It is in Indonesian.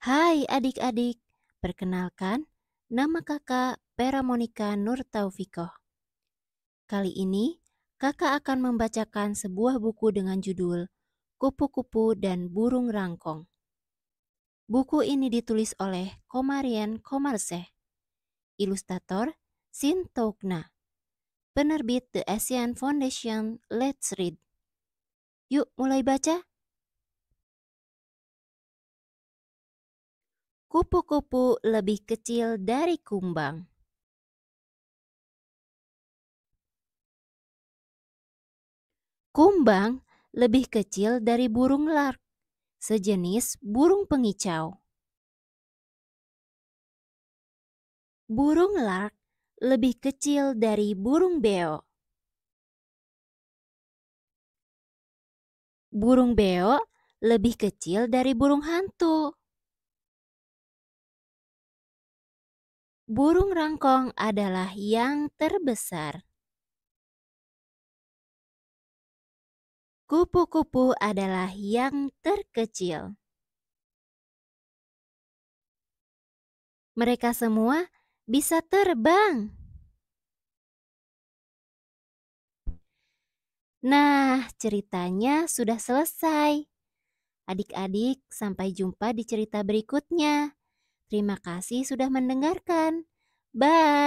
Hai adik-adik, perkenalkan nama kakak Pera Monica Nur Taufikoh. Kali ini kakak akan membacakan sebuah buku dengan judul Kupu-kupu dan Burung Rangkong. Buku ini ditulis oleh Komarian Komarseh, ilustrator Sin Tokna, penerbit The Asian Foundation Let's Read. Yuk mulai baca! kupu-kupu lebih kecil dari kumbang. Kumbang lebih kecil dari burung lark, sejenis burung pengicau. Burung lark lebih kecil dari burung beo. Burung beo lebih kecil dari burung hantu. burung rangkong adalah yang terbesar. Kupu-kupu adalah yang terkecil. Mereka semua bisa terbang. Nah, ceritanya sudah selesai. Adik-adik, sampai jumpa di cerita berikutnya. Terima kasih sudah mendengarkan. Bye.